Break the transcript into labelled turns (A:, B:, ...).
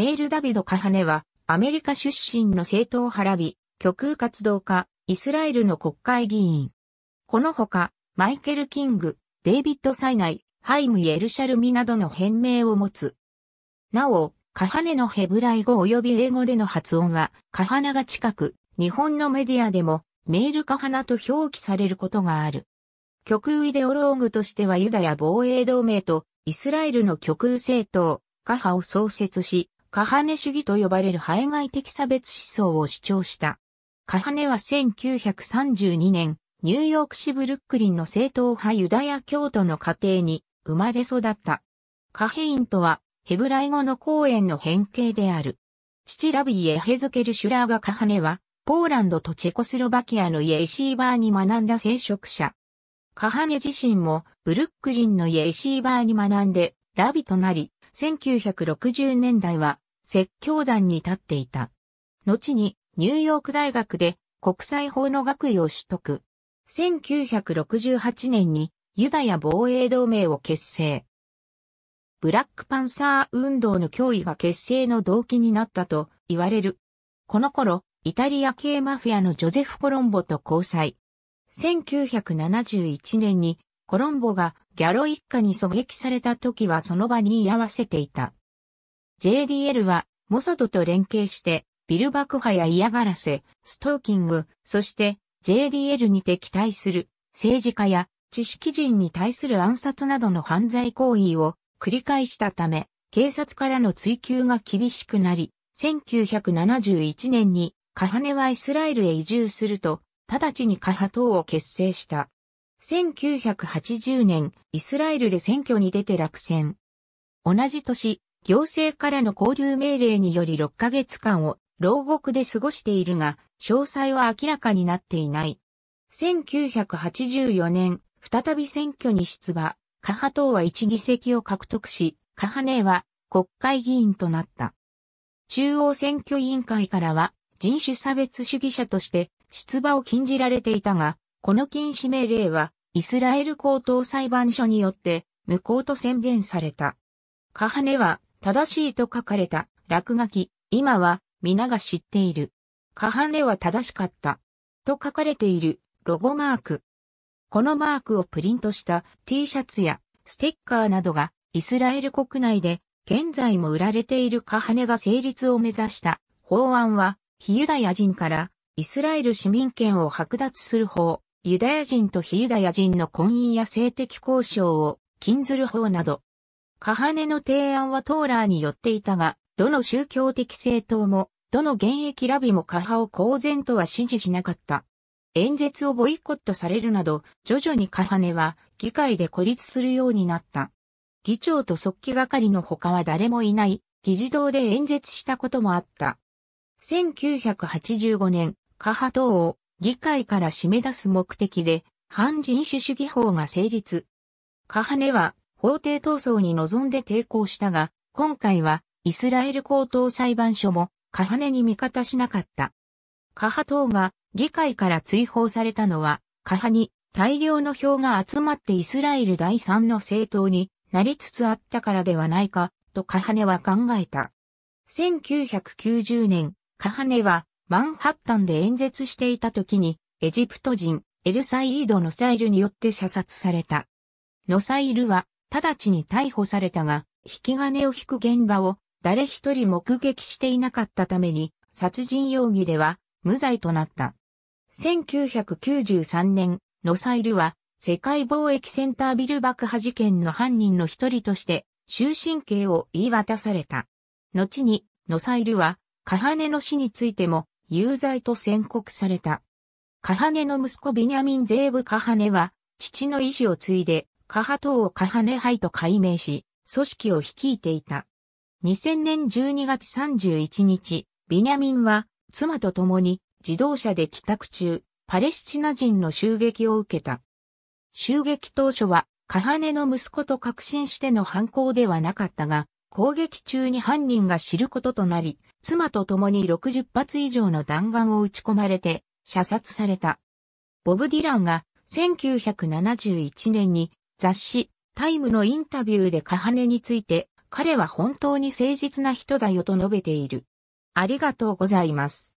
A: メールダビド・カハネは、アメリカ出身の政党派ラビ、極右活動家、イスラエルの国会議員。このほか、マイケル・キング、デイビッド・サイナイ、ハイム・エルシャルミなどの変名を持つ。なお、カハネのヘブライ語及び英語での発音は、カハナが近く、日本のメディアでも、メールカハナと表記されることがある。極右イデオローグとしてはユダヤ防衛同盟とイスラエルの極右政党、カハを創設し、カハネ主義と呼ばれる排外的差別思想を主張した。カハネは1932年、ニューヨーク市ブルックリンの正統派ユダヤ教徒の家庭に生まれ育った。カヘインとは、ヘブライ語の公園の変形である。父ラビーエヘズケル・シュラーがカハネは、ポーランドとチェコスロバキアのイエシーバーに学んだ聖職者。カハネ自身もブルックリンのイエシーバーに学んで、ラビとなり、1960年代は説教団に立っていた。後にニューヨーク大学で国際法の学位を取得。1968年にユダヤ防衛同盟を結成。ブラックパンサー運動の脅威が結成の動機になったと言われる。この頃、イタリア系マフィアのジョゼフ・コロンボと交際。1971年にコロンボがギャロ一家に狙撃された時はその場に居合わせていた。JDL は、モサドと連携して、ビル爆破や嫌がらせ、ストーキング、そして JDL に敵対する政治家や知識人に対する暗殺などの犯罪行為を繰り返したため、警察からの追及が厳しくなり、1971年にカハネはイスラエルへ移住すると、直ちにカハ党を結成した。1980年、イスラエルで選挙に出て落選。同じ年、行政からの交流命令により6ヶ月間を牢獄で過ごしているが、詳細は明らかになっていない。1984年、再び選挙に出馬、カハ党は1議席を獲得し、カハネーは国会議員となった。中央選挙委員会からは人種差別主義者として出馬を禁じられていたが、この禁止命令は、イスラエル高等裁判所によって無効と宣言された。カハネは正しいと書かれた落書き、今は皆が知っている。カハネは正しかった。と書かれているロゴマーク。このマークをプリントした T シャツやステッカーなどがイスラエル国内で現在も売られているカハネが成立を目指した法案は非ユダヤ人からイスラエル市民権を剥奪する法ユダヤ人と非ユダヤ人の婚姻や性的交渉を禁ずる法など。カハネの提案はトーラーによっていたが、どの宗教的政党も、どの現役ラビもカハを公然とは支持しなかった。演説をボイコットされるなど、徐々にカハネは議会で孤立するようになった。議長と即帰係の他は誰もいない、議事堂で演説したこともあった。1985年、カハ党を議会から締め出す目的で、反人種主義法が成立。カハネは法廷闘争に臨んで抵抗したが、今回はイスラエル高等裁判所もカハネに味方しなかった。カハ党が議会から追放されたのは、カハに大量の票が集まってイスラエル第三の政党になりつつあったからではないか、とカハネは考えた。1990年、カハネはマンハッタンで演説していた時に、エジプト人、エルサイードノサイルによって射殺された。ノサイルは、直ちに逮捕されたが、引き金を引く現場を誰一人目撃していなかったために、殺人容疑では無罪となった。1993年、ノサイルは世界貿易センタービル爆破事件の犯人の一人として終身刑を言い渡された。後に、ノサイルは、カハネの死についても有罪と宣告された。カハネの息子ビニャミン・ゼーブ・カハネは、父の意志を継いで、カハ党をカハネ派と改名し、組織を率いていた。2000年12月31日、ビニャミンは、妻と共に自動車で帰宅中、パレスチナ人の襲撃を受けた。襲撃当初は、カハネの息子と確信しての犯行ではなかったが、攻撃中に犯人が知ることとなり、妻と共に60発以上の弾丸を撃ち込まれて射殺された。ボブ・ディランが1971年に雑誌タイムのインタビューでカハネについて彼は本当に誠実な人だよと述べている。ありがとうございます。